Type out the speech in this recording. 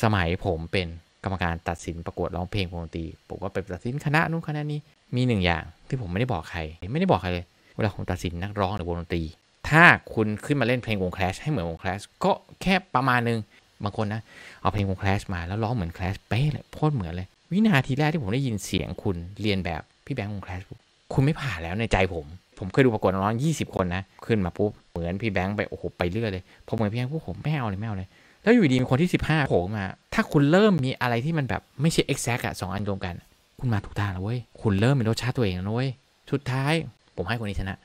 สมัยผมเป็นกรรมการตัดสินประกวดร้องเพลงวงดนตรีผมก็ไปตัดสินคณะนู้นคณะนี้มีหนึ่งอย่างที่ผมไม่ได้บอกใคร ไม่ได้บอกใครเลยเวลาผมตัดสินนักร้องหรือวงดนตรี ถ้าคุณขึ้นมาเล่นเพลงวงแคลชให้เหมือนวงแคลชก็แค่ประมาณนึงบางคนนะเอาเพลงวงแคลชมาแล้วร้องเหมือนแคลชเป๊ะเลยโคตรเหมือนเลย วินาทีแรกที่ผมได้ยินเสียงคุณเรียนแบบพี่แบงค์วงแคลชคุณไม่ผ่านแล้วในใจผมผมเคยดูประกวดน้องยี่สิบคนนะ ขึ้นมาปุ๊บ เหมือนพี่แบงค์ไป โอ้โห ไปเรื่อยเลยพอเหมือนพี่แบงค์ปุ๊บผมไม่เอาเลยไม่เอาเลย แล้วอยู่ดี มีคนที่สิบห้าโผล่มา ถ้าคุณเริ่มมีอะไรที่มันแบบไม่ใช่เอ e x แซกอะสองอันรวมกัน คุณมาถูกทางแล้วเว้ย คุณเริ่มมีรสชาติตัวเองแล้วเว้ยสุดท้ายผมให้คนนี้ชนะ